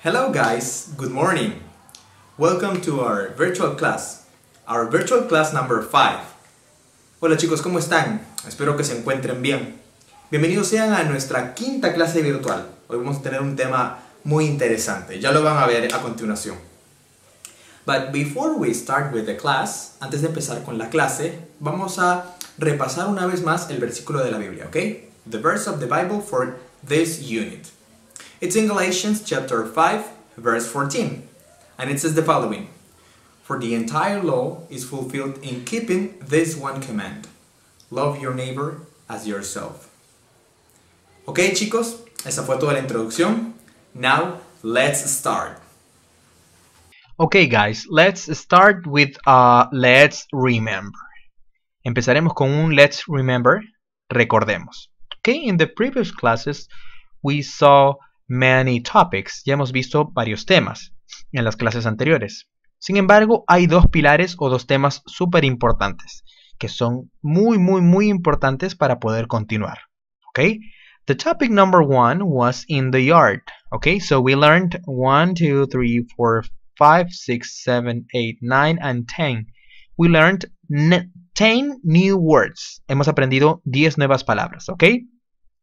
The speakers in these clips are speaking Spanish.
Hello guys, good morning. Welcome to our virtual class, our virtual class number 5. Hola chicos, ¿cómo están? Espero que se encuentren bien. Bienvenidos sean a nuestra quinta clase virtual. Hoy vamos a tener un tema muy interesante, ya lo van a ver a continuación. But before we start with the class, antes de empezar con la clase, vamos a repasar una vez más el versículo de la Biblia, ¿ok? The verse of the Bible for this unit. It's in Galatians chapter 5, verse 14, and it says the following For the entire law is fulfilled in keeping this one command love your neighbor as yourself. Ok, chicos, esa fue toda la introducción. Now, let's start. Ok, guys, let's start with a uh, let's remember. Empezaremos con un let's remember, recordemos. Okay, in the previous classes, we saw many topics. Ya hemos visto varios temas en las clases anteriores. Sin embargo, hay dos pilares o dos temas súper importantes que son muy, muy, muy importantes para poder continuar. Okay? The topic number one was in the yard. Okay, so we learned 1, 2, 3, 4, 5, 6, 7, 8, 9, and 10. We learned 10 new words. Hemos aprendido 10 nuevas palabras. Okay?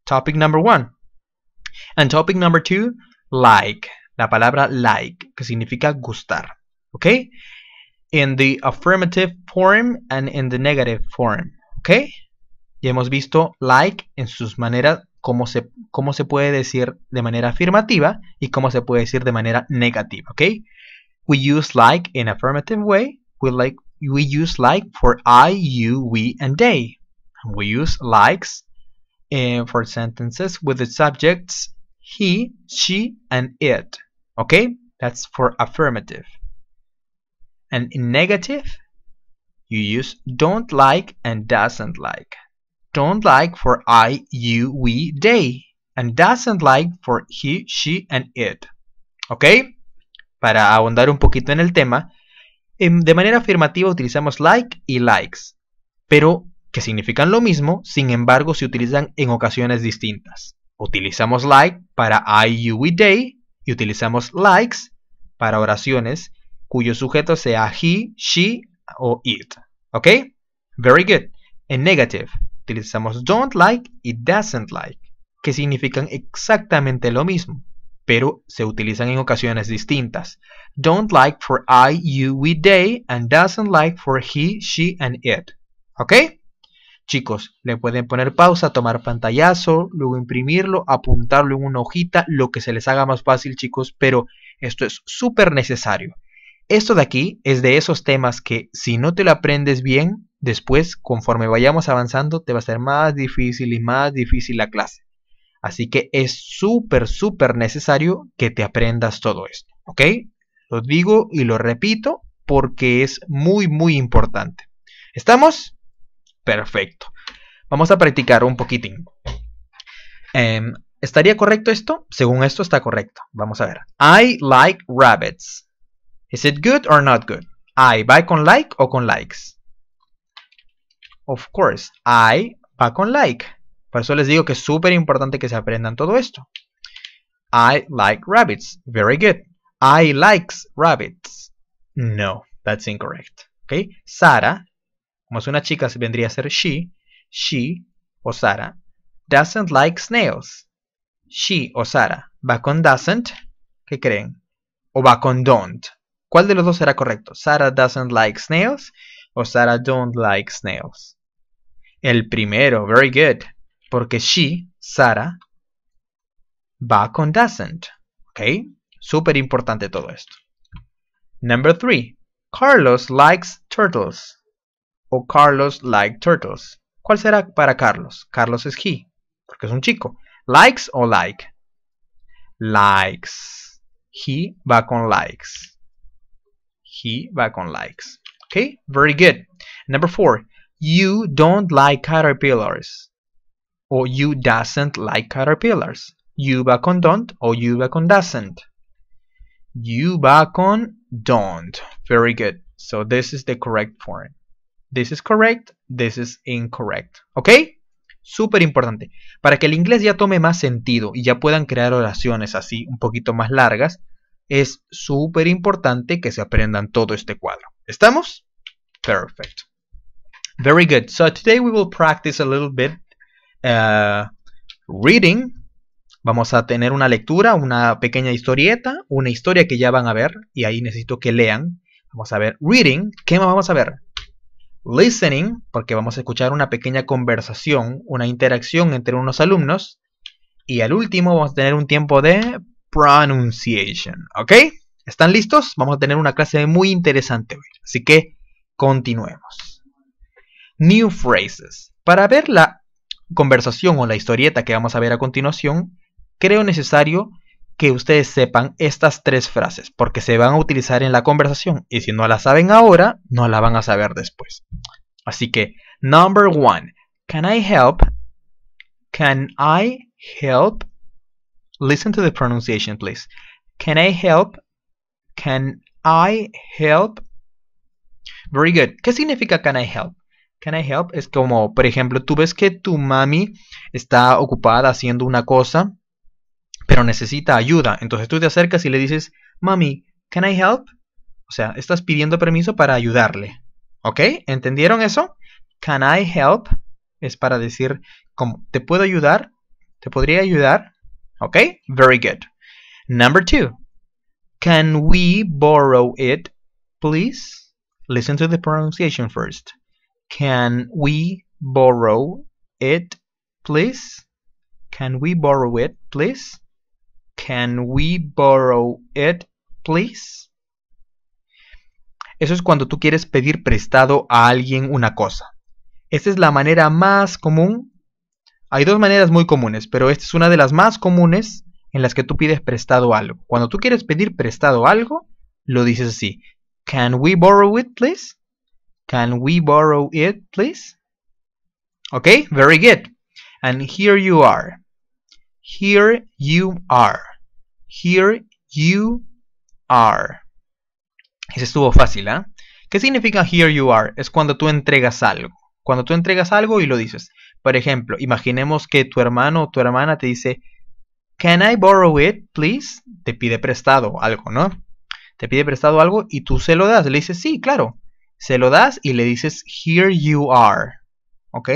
Topic number one. And topic number two, like. La palabra like, que significa gustar. Okay? In the affirmative form and in the negative form. Okay? Ya hemos visto like en sus maneras, cómo se, cómo se puede decir de manera afirmativa y cómo se puede decir de manera negativa. Okay? We use like in affirmative way. We like we use like for I, you, we, and they. We use likes uh, for sentences with the subjects he, she, and it. Okay, that's for affirmative. And in negative, you use don't like and doesn't like. Don't like for I, you, we, they. And doesn't like for he, she, and it. Okay, para ahondar un poquito en el tema, de manera afirmativa utilizamos like y likes. Pero que significan lo mismo, sin embargo se utilizan en ocasiones distintas. Utilizamos like para I, you, we, they y utilizamos likes para oraciones cuyo sujeto sea he, she o it. ¿Ok? Very good. En negative utilizamos don't like y doesn't like, que significan exactamente lo mismo, pero se utilizan en ocasiones distintas. Don't like for I, you, we, they and doesn't like for he, she and it. ¿Ok? Chicos, le pueden poner pausa, tomar pantallazo, luego imprimirlo, apuntarlo en una hojita, lo que se les haga más fácil, chicos, pero esto es súper necesario. Esto de aquí es de esos temas que si no te lo aprendes bien, después, conforme vayamos avanzando, te va a ser más difícil y más difícil la clase. Así que es súper, súper necesario que te aprendas todo esto, ¿ok? Lo digo y lo repito porque es muy, muy importante. ¿Estamos? Perfecto. Vamos a practicar un poquitín. Em, ¿Estaría correcto esto? Según esto está correcto. Vamos a ver. I like rabbits. Is it good or not good? I va con like o con likes. Of course, I va con like. Por eso les digo que es súper importante que se aprendan todo esto. I like rabbits. Very good. I likes rabbits. No, that's incorrect. Okay? Sara una chica, vendría a ser she, she o Sara, doesn't like snails. She o Sara va con doesn't, ¿qué creen? O va con don't. ¿Cuál de los dos será correcto? Sara doesn't like snails o Sara don't like snails. El primero, very good, porque she, Sara, va con doesn't. ¿Ok? Súper importante todo esto. Number three, Carlos likes turtles. o Carlos like turtles. ¿Cuál será para Carlos? Carlos es he, porque es un chico. ¿Likes o like? Likes. He va con likes. He va con likes. Okay, very good. Number four, you don't like caterpillars. O you doesn't like caterpillars. You va con don't o you va con doesn't. You va con don't. Very good. So this is the correct form. This is correct, this is incorrect. ¿Ok? Súper importante. Para que el inglés ya tome más sentido y ya puedan crear oraciones así un poquito más largas, es súper importante que se aprendan todo este cuadro. ¿Estamos? Perfecto. Very good. So today we will practice a little bit uh, reading. Vamos a tener una lectura, una pequeña historieta, una historia que ya van a ver y ahí necesito que lean. Vamos a ver reading. ¿Qué vamos a ver? listening, porque vamos a escuchar una pequeña conversación, una interacción entre unos alumnos. Y al último vamos a tener un tiempo de pronunciation, ¿ok? ¿Están listos? Vamos a tener una clase muy interesante hoy, así que continuemos. New phrases. Para ver la conversación o la historieta que vamos a ver a continuación, creo necesario que ustedes sepan estas tres frases, porque se van a utilizar en la conversación, y si no la saben ahora, no la van a saber después. Así que, number one, can I help? Can I help? Listen to the pronunciation, please. Can I help? Can I help? Very good. ¿Qué significa can I help? Can I help? Es como, por ejemplo, tú ves que tu mami está ocupada haciendo una cosa, pero necesita ayuda. Entonces tú te acercas y le dices, mami, can I help? O sea, estás pidiendo permiso para ayudarle. ¿Ok? ¿Entendieron eso? Can I help? Es para decir, ¿te puedo ayudar? ¿Te podría ayudar? ¿Ok? Very good. Number two. Can we borrow it, please? Listen to the pronunciation first. Can we borrow it, please? Can we borrow it, please? Can we borrow it, please? Eso es cuando tú quieres pedir prestado a alguien una cosa. Esta es la manera más común. Hay dos maneras muy comunes, pero esta es una de las más comunes en las que tú pides prestado algo. Cuando tú quieres pedir prestado algo, lo dices así. Can we borrow it, please? Can we borrow it, please? Okay, very good. And here you are. Here you are. Here you are. Ese estuvo fácil, ¿ah? ¿Qué significa here you are? Es cuando tú entregas algo. Cuando tú entregas algo y lo dices. Por ejemplo, imaginemos que tu hermano o tu hermana te dice, Can I borrow it, please? Te pide prestado algo, ¿no? Te pide prestado algo y tú se lo das. Le dices, sí, claro. Se lo das y le dices, Here you are. ¿Ok?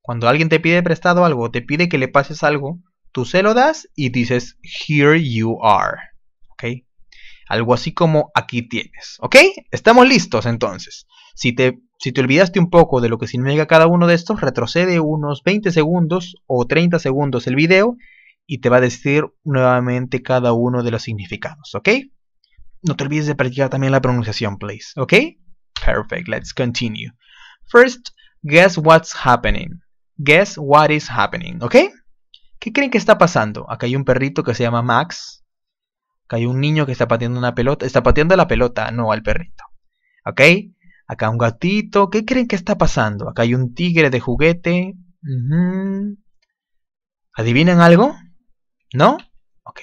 Cuando alguien te pide prestado algo, te pide que le pases algo, tú se lo das y dices, Here you are. ¿Ok? Algo así como aquí tienes. ¿Ok? Estamos listos entonces. Si te, si te olvidaste un poco de lo que significa cada uno de estos, retrocede unos 20 segundos o 30 segundos el video y te va a decir nuevamente cada uno de los significados. ¿Ok? No te olvides de practicar también la pronunciación, please. ¿Ok? Perfect. Let's continue. First, guess what's happening. Guess what is happening. ¿Ok? ¿Qué creen que está pasando? Acá hay un perrito que se llama Max Acá hay un niño que está pateando una pelota. Está pateando la pelota, no al perrito. ¿Ok? Acá un gatito. ¿Qué creen que está pasando? Acá hay un tigre de juguete. ¿Adivinan algo? ¿No? Ok.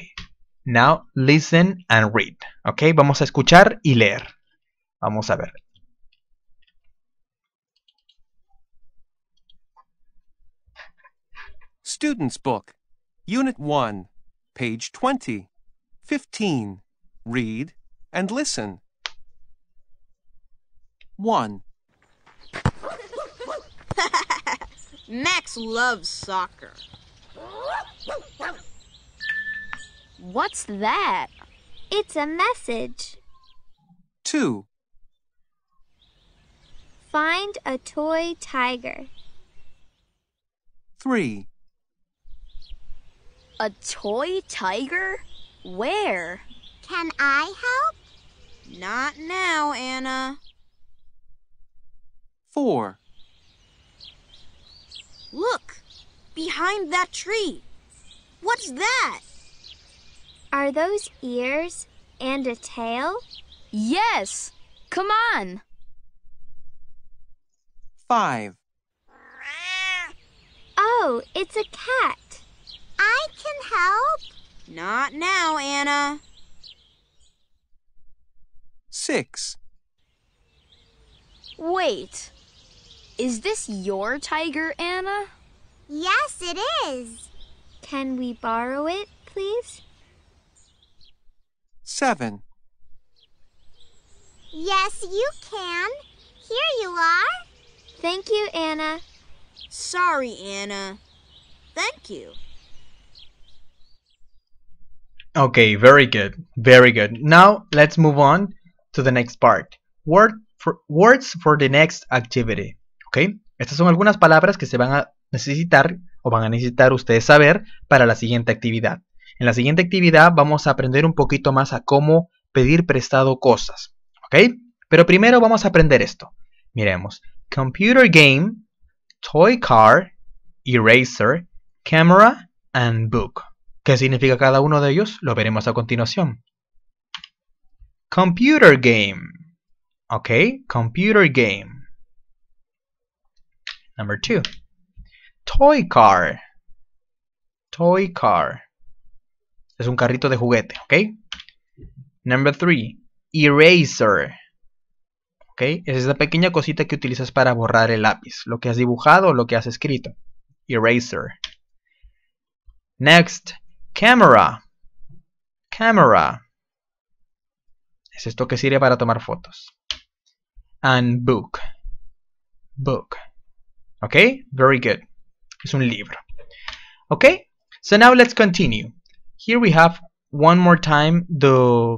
Now listen and read. Ok, vamos a escuchar y leer. Vamos a ver. Student's Book, Unit 1, page 20. 15. Read and listen. 1. Max loves soccer. What's that? It's a message. 2. Find a toy tiger. 3. A toy tiger? Where? Can I help? Not now, Anna. Four. Look, behind that tree. What's that? Are those ears and a tail? Yes. Come on. Five. Oh, it's a cat. I can help. Not now, Anna. Six. Wait. Is this your tiger, Anna? Yes, it is. Can we borrow it, please? Seven. Yes, you can. Here you are. Thank you, Anna. Sorry, Anna. Thank you. Okay, very good, very good. Now let's move on to the next part. Word words for the next activity. Okay, estas son algunas palabras que se van a necesitar o van a necesitar ustedes saber para la siguiente actividad. En la siguiente actividad vamos a aprender un poquito más a cómo pedir prestado cosas. ¿Ok? Pero primero vamos a aprender esto. Miremos. Computer game, toy car, eraser, camera and book. ¿Qué significa cada uno de ellos? Lo veremos a continuación. Computer game. Ok, computer game. Number two. Toy car. Toy car. Es un carrito de juguete, ¿ok? Number three. Eraser. ¿Ok? Es esa pequeña cosita que utilizas para borrar el lápiz. Lo que has dibujado o lo que has escrito. Eraser. Next, Camera. Camera. Es esto que sirve para tomar fotos. And book. Book. Okay, very good. Es un libro. Okay, so now let's continue. Here we have one more time the,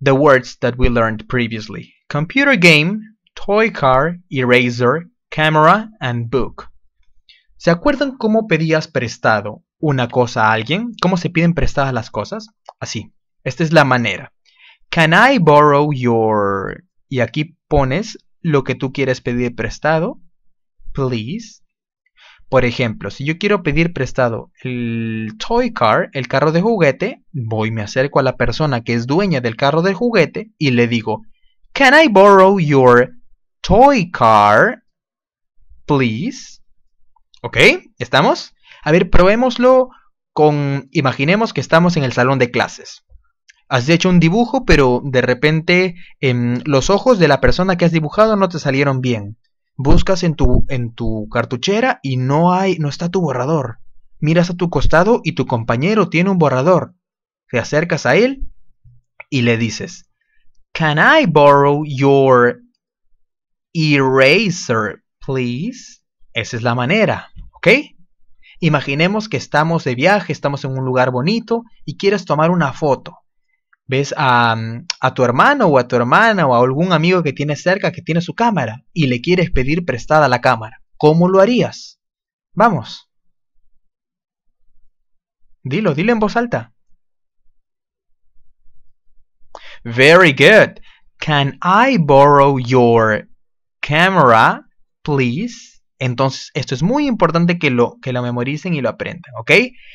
the words that we learned previously. Computer game, toy car, eraser, camera, and book. ¿Se acuerdan cómo pedías prestado una cosa a alguien, cómo se piden prestadas las cosas. Así. Esta es la manera. Can I borrow your... Y aquí pones lo que tú quieres pedir prestado. Please. Por ejemplo, si yo quiero pedir prestado el toy car, el carro de juguete, voy, me acerco a la persona que es dueña del carro de juguete y le digo, Can I borrow your toy car, please? ¿Ok? ¿Estamos? A ver, probémoslo con, imaginemos que estamos en el salón de clases. Has hecho un dibujo, pero de repente em, los ojos de la persona que has dibujado no te salieron bien. Buscas en tu, en tu cartuchera y no hay, no está tu borrador. Miras a tu costado y tu compañero tiene un borrador. Te acercas a él y le dices, Can I borrow your eraser, please? Esa es la manera, ¿ok? Imaginemos que estamos de viaje, estamos en un lugar bonito y quieres tomar una foto. Ves mm, a, tu hermano o a tu hermana o a algún amigo que tienes cerca que tiene su cámara y le quieres pedir prestada la cámara. ¿Cómo lo harías? Vamos. Dilo, dile en voz alta. Very good. Can I borrow your camera, please? Entonces, esto es muy importante que lo, que lo memoricen y lo aprendan, ¿ok?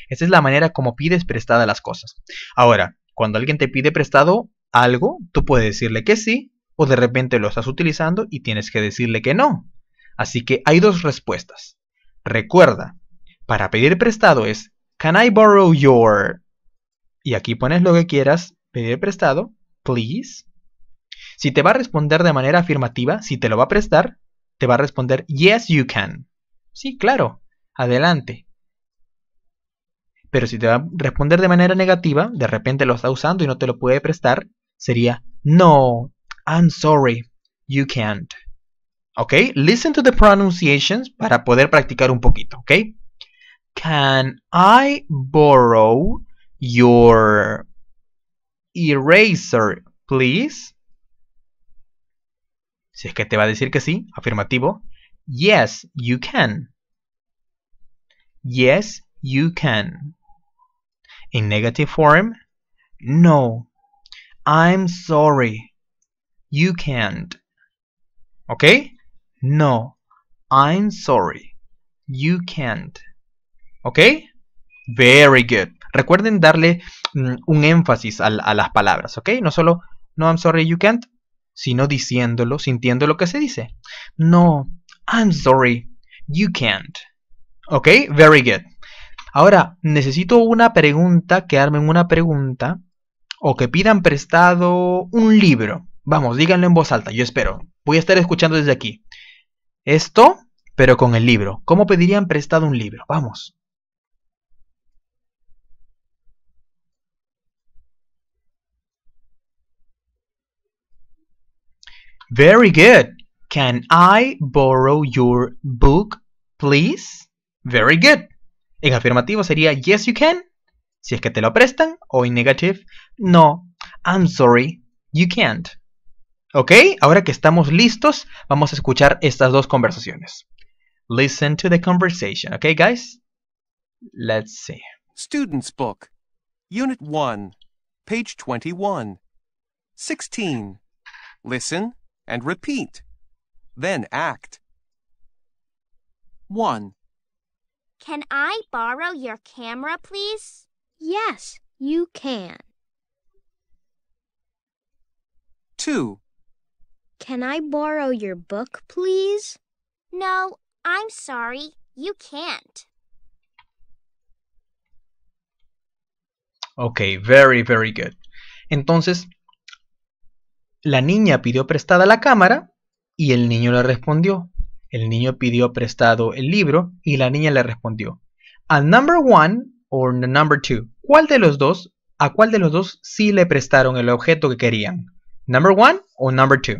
Esa es la manera como pides prestada las cosas. Ahora, cuando alguien te pide prestado algo, tú puedes decirle que sí, o de repente lo estás utilizando y tienes que decirle que no. Así que hay dos respuestas. Recuerda, para pedir prestado es, can I borrow your... Y aquí pones lo que quieras, pedir prestado, please. Si te va a responder de manera afirmativa, si te lo va a prestar, te va a responder, yes, you can. Sí, claro, adelante. Pero si te va a responder de manera negativa, de repente lo está usando y no te lo puede prestar, sería, no, I'm sorry, you can't. ¿Ok? Listen to the pronunciations para poder practicar un poquito, ¿ok? Can I borrow your eraser, please? Si es que te va a decir que sí, afirmativo. Yes, you can. Yes, you can. In negative form, no. I'm sorry. You can't. ¿Ok? No. I'm sorry. You can't. ¿Ok? Very good. Recuerden darle mm, un énfasis a, a las palabras, ¿ok? No solo no I'm sorry you can't, sino diciéndolo, sintiendo lo que se dice. No, I'm sorry, you can't. ¿Ok? Very good. Ahora, necesito una pregunta, que armen una pregunta, o que pidan prestado un libro. Vamos, díganlo en voz alta, yo espero. Voy a estar escuchando desde aquí. Esto, pero con el libro. ¿Cómo pedirían prestado un libro? Vamos. Very good. Can I borrow your book, please? Very good. En afirmativo sería yes you can, si es que te lo prestan, o en negative, no, I'm sorry, you can't. Ok, ahora que estamos listos, vamos a escuchar estas dos conversaciones. Listen to the conversation, ok guys? Let's see. Student's book, Unit 1, page 21, 16. Listen. and repeat. Then act. 1. Can I borrow your camera, please? Yes, you can. 2. Can I borrow your book, please? No, I'm sorry. You can't. Ok, very, very good. Entonces, La niña pidió prestada la cámara y el niño le respondió. El niño pidió prestado el libro y la niña le respondió. Al number one or number two. ¿Cuál de los dos? ¿A cuál de los dos sí le prestaron el objeto que querían? ¿Number one o number two?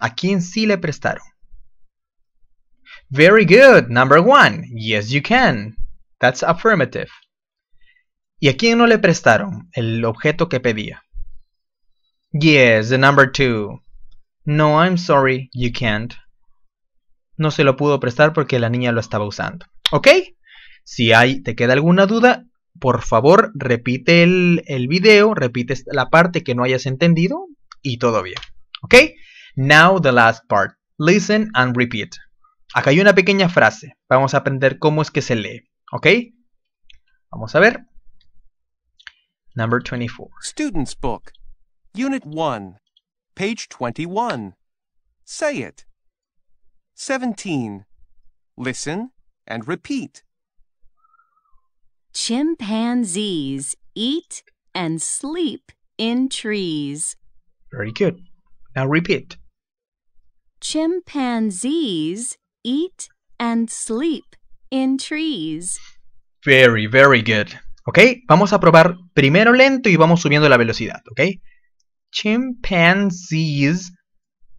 ¿A quién sí le prestaron? Very good. Number one. Yes, you can. That's affirmative. ¿Y a quién no le prestaron el objeto que pedía? Yes, the number two. No, I'm sorry, you can't. No se lo pudo prestar porque la niña lo estaba usando. ¿Ok? Si hay, te queda alguna duda, por favor repite el, el video, repite la parte que no hayas entendido y todo bien. ¿Ok? Now the last part. Listen and repeat. Acá hay una pequeña frase. Vamos a aprender cómo es que se lee. ¿Ok? Vamos a ver. Number 24. Student's book. Unit 1, page 21. Say it. 17. Listen and repeat. Chimpanzees eat and sleep in trees. Very good. Now repeat. Chimpanzees eat and sleep in trees. Very, very good. Okay. Vamos a probar primero lento y vamos subiendo la velocidad, Okay. Chimpanzees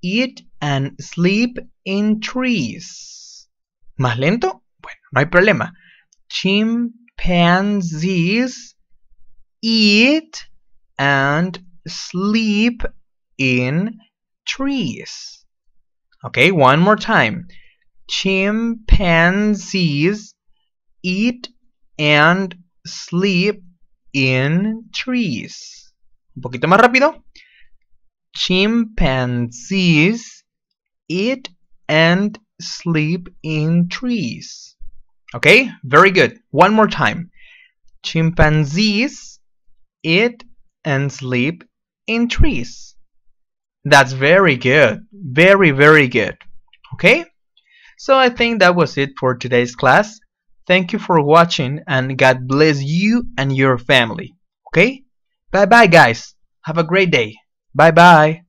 eat and sleep in trees. ¿Más lento? Bueno, no hay problema. Chimpanzees eat and sleep in trees. Okay, one more time. Chimpanzees eat and sleep in trees. Un poquito más rápido. Chimpanzees eat and sleep in trees. Okay, very good. One more time. Chimpanzees eat and sleep in trees. That's very good. Very, very good. Okay? So I think that was it for today's class. Thank you for watching and God bless you and your family. Okay? Bye bye guys. Have a great day. Bye bye.